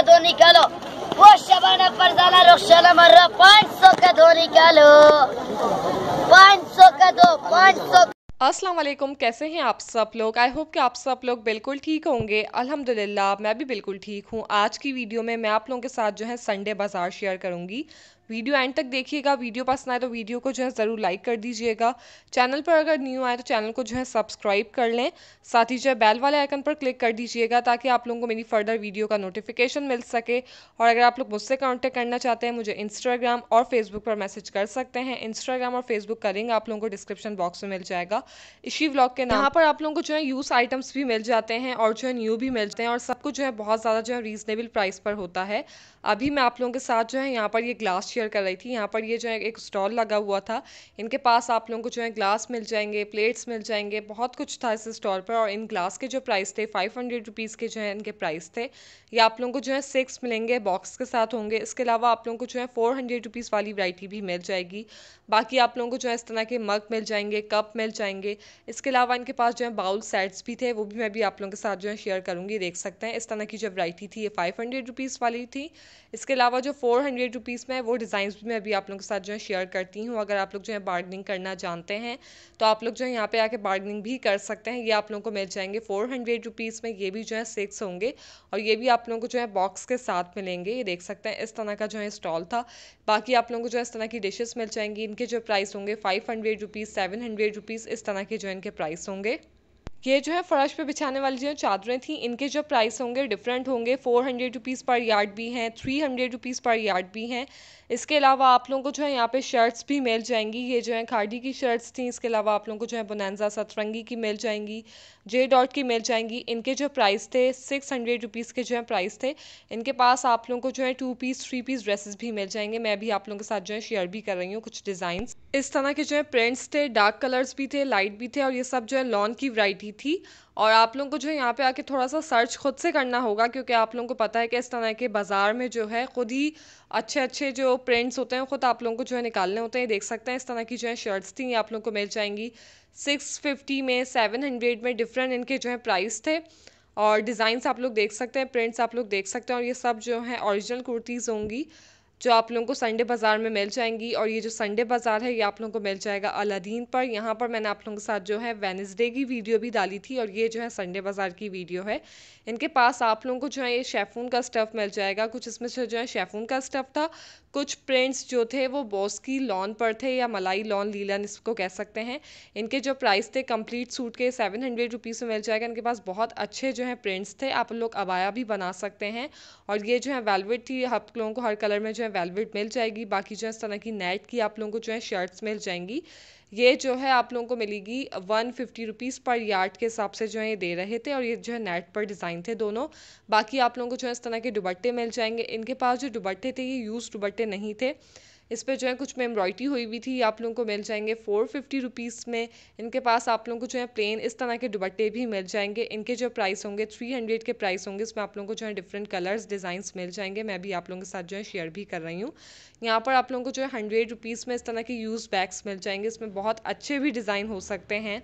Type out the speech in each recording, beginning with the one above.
का दो निकालो वो शबाना फरजाना रोशाना मर्रा पाँच सौ का दो निकालो पाँच सौ का दो पाँच सौ अस्सलाम वालेकुम कैसे हैं आप सब लोग आई होप कि आप सब लोग बिल्कुल ठीक होंगे अल्हम्दुलिल्लाह मैं भी बिल्कुल ठीक हूँ आज की वीडियो में मैं आप लोगों के साथ जो है संडे बाज़ार शेयर करूँगी वीडियो एंड तक देखिएगा वीडियो पसंद आए तो वीडियो को जो है ज़रूर लाइक कर दीजिएगा चैनल पर अगर न्यू आए तो चैनल को जो है सब्सक्राइब कर लें साथ ही जो है बैल वाले आइकन पर क्लिक कर दीजिएगा ताकि आप लोगों को मेरी फर्दर वीडियो का नोटिफिकेशन मिल सके और अगर आप लोग मुझसे कॉन्टेक्ट करना चाहते हैं मुझे इंस्टाग्राम और फेसबुक पर मैसेज कर सकते हैं इंस्टाग्राम और फेसबुक का लिंक आप लोगों को डिस्क्रिप्शन बॉक्स में मिल जाएगा इसी ब्लॉग के नाम यहाँ पर आप लोगों को जो है यूज़ आइटम्स भी मिल जाते हैं और जो है न्यू भी मिलते हैं और सब कुछ जो है बहुत ज़्यादा जो है रीज़नेबल प्राइस पर होता है अभी मैं आप लोगों के साथ जो है यहाँ पर ये ग्लास शेयर कर रही थी यहाँ पर ये जो है एक स्टॉल लगा हुआ था इनके पास आप लोगों को जो है ग्लास मिल जाएंगे प्लेट्स मिल जाएंगे बहुत कुछ था इस स्टॉल पर और इन ग्लास के जो प्राइस थे फाइव हंड्रेड के जो है इनके प्राइस थे ये आप लोगों को जो है सिक्स मिलेंगे बॉक्स के साथ होंगे इसके अलावा आप लोगों को जो है फोर हंड्रेड वाली वरायटी भी मिल जाएगी बाकी आप लोगों को जो है इस तरह के मग मिल जाएंगे कप मिल जाएंगे इसके अलावा इनके पास जो है बाउल सेट्स भी थे वो भी मैं भी आप लोगों के साथ जो है शेयर करूँगी देख सकते हैं इस तरह की जो वरायटी थी ये फाइव हंड्रेड वाली थी इसके अलावा जो फोर हंड्रेड में वो डिज़ाइंस भी मैं अभी आप लोगों के साथ जो है शेयर करती हूँ अगर आप लोग जो है बार्गनिंग करना जानते हैं तो आप लोग जो है यहाँ पे आके बार्गनिंग भी कर सकते हैं ये आप लोगों को मिल जाएंगे फोर हंड्रेड रुपीज़ में ये भी जो है सिक्स होंगे और ये भी आप लोगों को जो है बॉक्स के साथ मिलेंगे ये देख सकते हैं इस तरह का जो है स्टॉल था बाकी आप लोगों को जो है इस तरह की डिशेस मिल जाएंगी इनके जो प्राइस होंगे five hundred rupees seven hundred rupees इस तरह के जो इनके प्राइस होंगे ये जो है फ़र्श पे बिछाने वाली जो चादरें थी इनके जो प्राइस होंगे डिफरेंट होंगे four hundred rupees per yard भी हैं three hundred rupees per yard भी हैं इसके अलावा आप लोगों को जो है यहाँ पे शर्ट्स भी मिल जाएंगी ये जो है खाडी की शर्ट्स थी इसके अलावा आप लोगों को जो है बोनैजा सतरंगी की मिल जाएंगी जे डॉट की मिल जाएंगी इनके जो प्राइस थे सिक्स हंड्रेड रुपीज़ के जो है प्राइस थे इनके पास आप लोगों को जो है two piece three piece dresses भी मिल जाएंगे मैं भी आप लोगों के साथ जो है शेयर भी कर रही हूँ कुछ डिज़ाइन इस तरह के जो है प्रिंट्स थे डार्क कलर्स भी थे लाइट भी थे और ये सब जो है लॉन की वराइटी दी थी और आप लोगों को जो यहाँ पे आके थोड़ा सा सर्च खुद से करना होगा क्योंकि आप लोगों को पता है कि इस तरह के बाज़ार में जो है ख़ुद ही अच्छे अच्छे जो प्रिंट्स होते हैं ख़ुद आप लोगों को जो है निकालने होते हैं देख सकते हैं इस तरह की जो है शर्ट्स थी आप लोगों को मिल जाएंगी सिक्स फिफ्टी में सेवन हंड्रेड में डिफरेंट इनके जो है प्राइस थे और डिज़ाइंस आप लोग देख सकते हैं प्रिंट्स आप लोग देख सकते हैं और ये सब जो है ओरिजिनल कुर्तीज़ होंगी जो आप लोगों को संडे बाज़ार में मिल जाएंगी और ये जो संडे बाज़ार है ये आप लोगों को मिल जाएगा अलादीन पर यहाँ पर मैंने आप लोगों के साथ जो है वेनसडे की वीडियो भी डाली थी और ये जो है संडे बाज़ार की वीडियो है इनके पास आप लोगों को जो है ये शेफून का स्टफ़ मिल जाएगा कुछ इसमें से जो है शेफून का स्टफ़ था कुछ प्रिंट्स जो थे वो बॉस की लॉन पर थे या मलाई लॉन लीलन इसको कह सकते हैं इनके जो प्राइस थे कंप्लीट सूट के सेवन हंड्रेड रुपीज़ में मिल जाएगा इनके पास बहुत अच्छे जो हैं प्रिंट्स थे आप लोग अबाया भी बना सकते हैं और ये जो है वेलवेट थी आप लोगों को हर कलर में जो है वेलवेट मिल जाएगी बाकी जो है इस तरह की नेट की आप लोगों को जो है शर्ट्स मिल जाएंगी ये जो है आप लोगों को मिलेगी one fifty rupees per yard के हिसाब से जो है ये दे रहे थे और ये जो है नेट पर डिज़ाइन थे दोनों बाकी आप लोगों को जो है इस तरह के दुबट्टे मिल जाएंगे इनके पास जो दुबट्टे थे ये यूज़ दुबट्टे नहीं थे इस पर जो है कुछ में एम्ब्रॉयड्री हुई हुई थी आप लोगों को मिल जाएंगे फ़ोर फिफ्टी रुपीज़ में इनके पास आप लोगों को जो है प्लेन इस तरह के दुबट्टे भी मिल जाएंगे इनके जो प्राइस होंगे थ्री हंड्रेड के प्राइस होंगे इसमें आप लोगों को जो है डिफरेंट कलर्स डिज़ाइंस मिल जाएंगे मैं भी आप लोगों के साथ जो है शेयर भी कर रही हूँ यहाँ पर आप लोगों को जो है हंड्रेड रुपीज़ में इस तरह के यूज़ बैग्स मिल जाएंगे इसमें बहुत अच्छे भी डिज़ाइन हो सकते हैं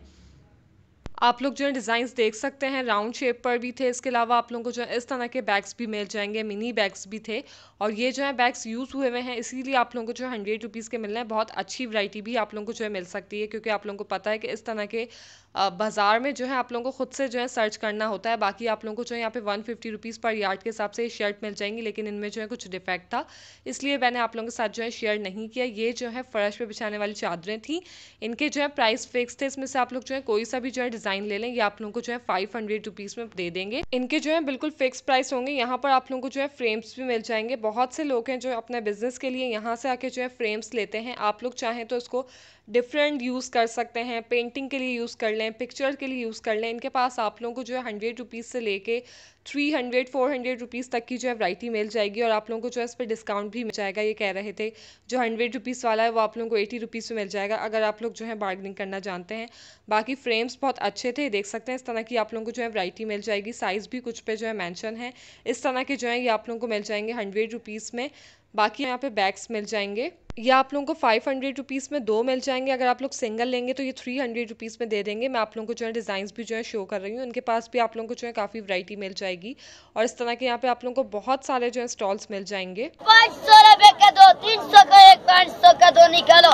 आप लोग जो है डिज़ाइंस देख सकते हैं राउंड शेप पर भी थे इसके अलावा आप लोगों को जो है इस तरह के बैग्स भी मिल जाएंगे मिनी बैग्स भी थे और ये जो है बैग्स यूज़ हुए हुए हैं इसीलिए आप लोगों को जो है हंड्रेड रुपीज़ के मिलने हैं बहुत अच्छी वैरायटी भी आप लोगों को जो है मिल सकती है क्योंकि आप लोगों को पता है कि इस तरह के बाज़ार में जो है आप लोगों को खुद से जो है सर्च करना होता है बाकी आप लोगों को जो है यहाँ पे one fifty rupees per yard के हिसाब से ये शर्ट मिल जाएंगी लेकिन इनमें जो है कुछ डिफेक्ट था इसलिए मैंने आप लोगों के साथ जो है शेयर नहीं किया ये जो है फ़र्श पर बिछाने वाली चादरें थी इनके जो है प्राइस फिक्स थे इसमें से आप लोग जो है कोई सा भी जो है डिज़ाइन ले लें ये आप लोगों को जो है फाइव हंड्रेड रुपीज़ में दे देंगे इनके जो है बिल्कुल फिक्स प्राइस होंगे यहाँ पर आप लोगों को जो है फ्रेम्स भी मिल जाएंगे बहुत से लोग हैं जो अपने बिज़नेस के लिए यहाँ से आके जो है फ्रेम्स लेते हैं आप लोग चाहें तो इसको डिफरेंट यूज़ कर सकते हैं पेंटिंग के लिए यूज़ कर लें पिक्चर के लिए यूज़ कर लें इनके पास आप लोगों को जो है हंड्रेड रुपीज़ से लेके three hundred four hundred rupees तक की जो है वराइटी मिल जाएगी और आप लोगों को जो है इस पर डिस्काउंट भी मिल जाएगा ये कह रहे थे जो हंड्रेड रुपीज़ वाला है वो आप लोगों को एटी रुपीज़ में मिल जाएगा अगर आप लोग जो है बार्गनिंग करना जानते हैं बाकी फ्रेम्स बहुत अच्छे थे देख सकते हैं इस तरह की आप लोगों को जो है वराइटी मिल जाएगी साइज़ भी कुछ पे जो है मैंशन है इस तरह के जो है ये आप लोगों को मिल जाएंगे हंड्रेड रुपीज़ में बाकी यहाँ पे बैग्स मिल जाएंगे या आप लोगों को फाइव हंड्रेड रुपीज़ में दो मिल जाएंगे अगर आप लोग सिंगल लेंगे तो ये थ्री हंड्रेड रुपीज़ में दे देंगे मैं आप लोगों को जो है डिज़ाइंस भी जो है शो कर रही हूँ उनके पास भी आप लोगों को जो है काफ़ी वैरायटी मिल जाएगी जाएगी और इस तरह के यहाँ पे आप लोगों को बहुत सारे जो है स्टॉल्स मिल जाएंगे पाँच सौ रुपए का दो तीन सौ का एक पाँच सौ का दो निकालो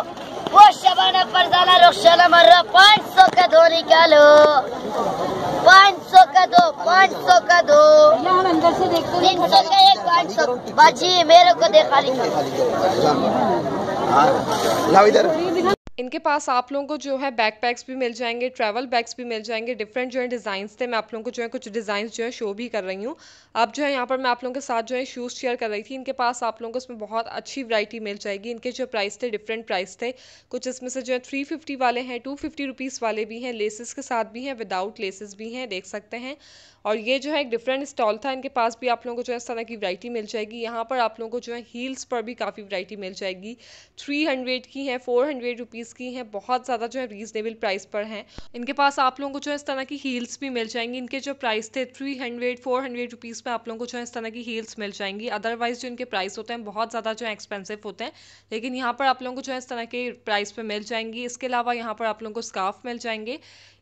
वो शबाना फरजाना मर मर्रा पाँच सौ का दो निकालो पाँच सौ का दो पाँच सौ का दो तीन सौ का एक पाँच सौ बाजी मेरे को देखा ली लाओ इधर इनके पास आप लोगों को जो है बैक पैक्स भी मिल जाएंगे ट्रैवल बैग्स भी मिल जाएंगे डिफरेंट जो है डिज़ाइंस थे मैं आप लोगों को जो है कुछ डिजाइन जो है शो भी कर रही हूँ अब जो है यहाँ पर मैं आप लोगों के साथ जो है शूज़ शेयर कर रही थी इनके पास आप लोगों को इसमें बहुत अच्छी वरायटी मिल जाएगी इनके जो प्राइस थे डिफरेंट प्राइस थे कुछ इसमें से जो है थ्री फिफ्टी वाले हैं टू फिफ्टी रुपीज़ वाले भी हैं लेसेस के साथ भी हैं विदाउट लेसेस भी हैं देख सकते हैं और ये जो है एक डिफरेंट स्टॉल था इनके पास भी आप लोगों को जो है इस तरह की वरायटी मिल जाएगी यहाँ पर आप लोगों को जो है हील्स पर भी काफ़ी वरायटी मिल जाएगी थ्री हंड्रेड की है फोर हंड्रेड रुपीज़ ज़ीज़ की हैं बहुत ज़्यादा जो है रीज़नेबल प्राइस पर हैं इनके पास आप लोगों को जो है इस तरह की हील्स भी मिल जाएंगी इनके जो प्राइस थे three hundred four hundred rupees में आप लोगों को जो है इस तरह की हील्स मिल जाएंगी अदरवाइज़ जो इनके प्राइस होते हैं बहुत ज़्यादा जो है एक्सपेंसिव होते हैं लेकिन यहाँ पर आप लोगों को जो है इस तरह के प्राइस पर मिल जाएंगी इसके अलावा यहाँ पर आप लोगों को स्काफ मिल जाएंगे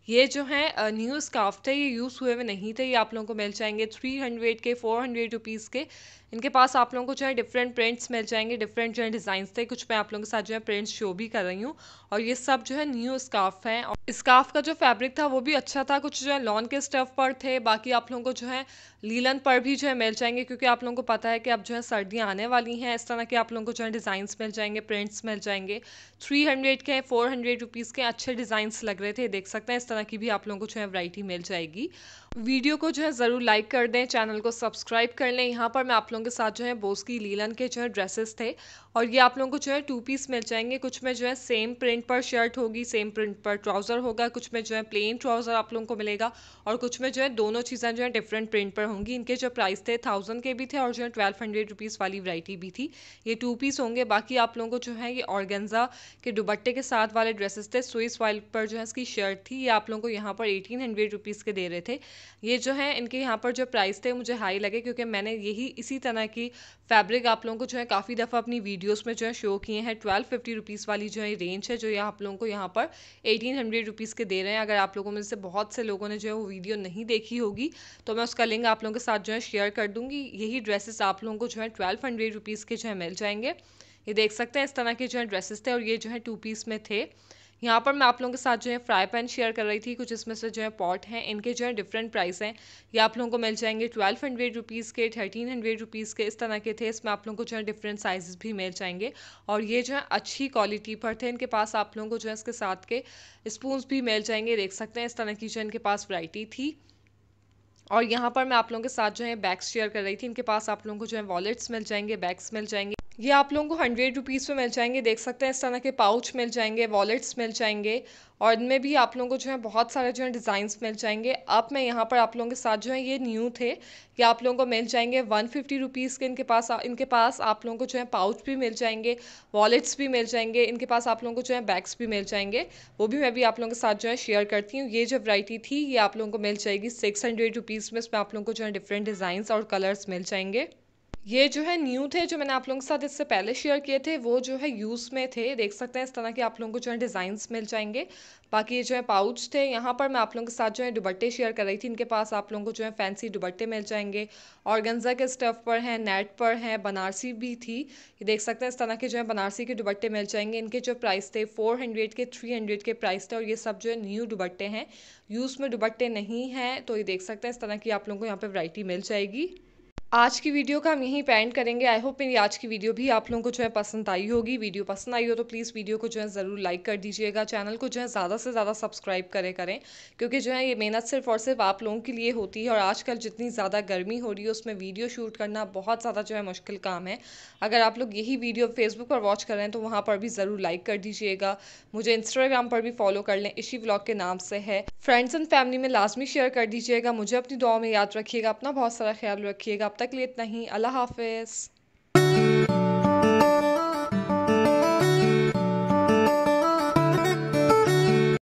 ये जो है न्यू स्काफ थे ये यूज़ हुए हुए नहीं थे ये आप लोगों को मिल जाएंगे थ्री हंड्रेड के फोर हंड्रेड रुपीज़ के इनके पास आप लोगों को जो है डिफरेंट प्रिंट्स मिल जाएंगे डिफरेंट जो है डिज़ाइंस थे कुछ मैं आप लोगों के साथ जो है प्रिंट्स शो भी कर रही हूँ और ये सब जो है न्यू स्काफ है और स्काफ का जो फैब्रिक था वो भी अच्छा था कुछ जो है लॉन के स्टफ पर थे बाकी आप लोगों को जो है लीलन पर भी जो है मिल जाएंगे क्योंकि आप लोगों को पता है कि अब जो है सर्दियाँ आने वाली हैं इस तरह के आप लोगों को जो है डिज़ाइंस मिल जाएंगे प्रिंट्स मिल जाएंगे थ्री हंड्रेड के फोर हंड्रेड रुपीज़ के अच्छे डिज़ाइंस लग रहे थे देख सकते हैं इस तरह की भी आप लोगों को जो है वराइटी मिल जाएगी वीडियो को जो है ज़रूर लाइक कर दें चैनल को सब्सक्राइब कर लें यहाँ पर मैं आप लोगों के साथ जो है बोस की लीलन के जो है ड्रेसेस थे और ये आप लोगों को जो है टू पीस मिल जाएंगे कुछ में जो है सेम प्रिंट पर शर्ट होगी सेम प्रिंट पर ट्राउज़र होगा कुछ में जो है प्लेन ट्राउज़र आप लोगों को मिलेगा और कुछ में जो है दोनों चीज़ें जो है डिफरेंट प्रिंट पर होंगी इनके जो प्राइस थे थाउजेंड के भी थे और जो है ट्वेल्व हंड्रेड रुपीज़ वाली वरायटी भी थी ये टू पीस होंगे बाकी आप लोगों को जो है ये ऑर्गेंजा के दुबट्टे के साथ वाले ड्रेसेस थे स्विस वाइल पर जो है इसकी शर्ट थी ये आप लोगों को यहाँ पर एटीन हंड्रेड रुपीज़ के दे रहे थे ये जो है इनके यहाँ पर जो प्राइस थे मुझे हाई लगे क्योंकि मैंने यही इसी तरह की फैब्रिक आप लोगों को जो है काफ़ी दफ़ा अपनी वीडियोस में जो है शो किए हैं ट्वेल्व फिफ्टी रुपीज़ वाली जो है रेंज है जो ये आप लोगों को यहाँ पर एटीन हंड्रेड रुपीज़ के दे रहे हैं अगर आप लोगों में से बहुत से लोगों ने जो है वो वीडियो नहीं देखी होगी तो मैं उसका लिंक आप लोगों के साथ जो है शेयर कर दूँगी यही ड्रेसेस आप लोगों को जो है ट्वेल्व हंड्रेड रुपीज़ के जो है मिल जाएंगे ये देख सकते हैं इस तरह के जो है ड्रेसेस थे और ये जो है टू पीस में थे यहाँ पर मैं आप लोगों के साथ जो है फ्राई पैन शेयर कर रही थी कुछ इसमें से जो है पॉट हैं इनके जो है डिफरेंट प्राइस हैं ये आप लोगों को मिल जाएंगे ट्वेल्व हंड्रेड रुपीज़ के थर्टीन हंड्रेड रुपीज़ के इस तरह के थे इसमें आप लोगों को जो है डिफरेंट साइज़ भी मिल जाएंगे और ये जो है अच्छी क्वालिटी पर थे इनके पास आप लोगों को जो है इसके साथ के स्पून भी मिल जाएंगे देख सकते हैं इस तरह की जो इनके पास वराइटी थी और यहाँ पर मैं आप लोगों के साथ जो है बैग्स शेयर कर रही थी इनके पास आप लोगों को जो है वॉलेट्स मिल जाएंगे बैग्स मिल जाएंगे ये आप लोगों को हंड्रेड रुपीज़ में मिल जाएंगे देख सकते हैं इस तरह के पाउच मिल जाएंगे वॉलेट्स मिल जाएंगे और इनमें भी आप लोगों को जो है बहुत सारे जो है डिज़ाइंस मिल जाएंगे अब मैं यहाँ पर आप लोगों के साथ जो है ये न्यू थे ये आप लोगों को मिल जाएंगे वन फिफ्टी रुपीज़ के इनके पास इनके पास आप लोगों को जो है पाउच भी मिल जाएंगे वॉलेट्स भी मिल जाएंगे इनके पास आप लोगों को जो है बैग्स भी मिल जाएंगे वो भी मैं भी आप लोगों के साथ जो है शेयर करती हूँ ये जो वराइटी थी ये आप लोगों को मिल जाएगी सिक्स हंड्रेड रुपीज़ में इसमें आप लोगों को जो है डिफरेंट डिज़ाइंस और कलर्स मिल जाएंगे ये जो है न्यू थे जो मैंने आप लोगों के साथ इससे पहले शेयर किए थे वो जो है यूज़ में थे देख सकते हैं इस तरह के आप लोगों को जो है डिज़ाइंस मिल जाएंगे बाकी ये जो है पाउच थे यहाँ पर मैं आप लोगों के साथ जो है दुबट्टे शेयर कर रही थी इनके पास आप लोगों को जो है फैंसी दुबट्टे मिल जाएंगे और के स्टफ पर हैं नेट पर हैं बनारसी भी थी ये देख सकते हैं इस तरह के जो है बनारसी के दुबट्टे मिल जाएंगे इनके जो प्राइस थे फोर हंड्रेड के थ्री हंड्रेड के प्राइस थे और ये सब जो है न्यू दुबट्टे हैं यूज़ में दुबट्टे नहीं हैं तो ये देख सकते हैं इस तरह की आप लोगों को यहाँ पर वरायटी मिल जाएगी आज की वीडियो का हम यहीं पे करेंगे आई होप मेरी आज की वीडियो भी आप लोगों को जो है पसंद आई होगी वीडियो पसंद आई हो तो प्लीज़ वीडियो को जो है ज़रूर लाइक कर दीजिएगा चैनल को जो है ज़्यादा से ज़्यादा सब्सक्राइब करें करें क्योंकि जो है ये मेहनत सिर्फ और सिर्फ आप लोगों के लिए होती है और आजकल जितनी ज़्यादा गर्मी हो रही है उसमें वीडियो शूट करना बहुत ज़्यादा जो है मुश्किल काम है अगर आप लोग यही वीडियो फेसबुक पर वॉच कर रहे हैं तो वहाँ पर भी ज़रूर लाइक कर दीजिएगा मुझे इंस्टाग्राम पर भी फॉलो कर लें इसी ब्लॉग के नाम से है फ्रेंड्स एंड फैमिली में लाजमी शेयर कर दीजिएगा मुझे अपनी दुआ में याद रखिएगा अपना बहुत सारा ख्याल रखिएगा तक लिए इतना ही अल्लाह हाफिज़